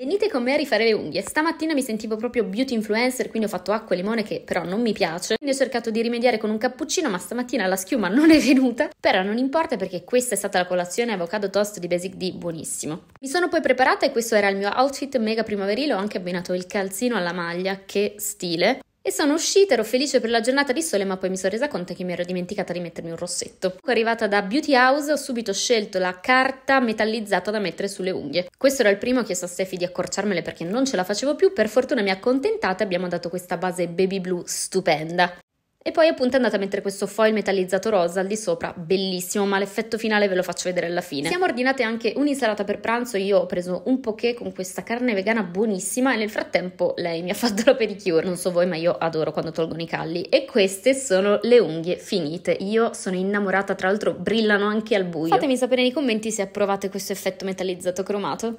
Venite con me a rifare le unghie. Stamattina mi sentivo proprio beauty influencer, quindi ho fatto acqua e limone che però non mi piace. Quindi ho cercato di rimediare con un cappuccino, ma stamattina la schiuma non è venuta. Però non importa perché questa è stata la colazione avocado toast di Basic D, buonissimo. Mi sono poi preparata e questo era il mio outfit mega primaverile, ho anche abbinato il calzino alla maglia, che stile. E sono uscita, ero felice per la giornata di sole, ma poi mi sono resa conto che mi ero dimenticata di mettermi un rossetto. Arrivata da Beauty House ho subito scelto la carta metallizzata da mettere sulle unghie. Questo era il primo, ho chiesto a Steffi di accorciarmele perché non ce la facevo più, per fortuna mi ha accontentata e abbiamo dato questa base baby blu stupenda e poi appunto è andata a mettere questo foil metallizzato rosa al di sopra, bellissimo, ma l'effetto finale ve lo faccio vedere alla fine. Siamo ordinate anche un'insalata per pranzo, io ho preso un poché con questa carne vegana buonissima e nel frattempo lei mi ha fatto la pedicure, non so voi ma io adoro quando tolgono i calli e queste sono le unghie finite, io sono innamorata, tra l'altro brillano anche al buio. Fatemi sapere nei commenti se approvate questo effetto metallizzato cromato.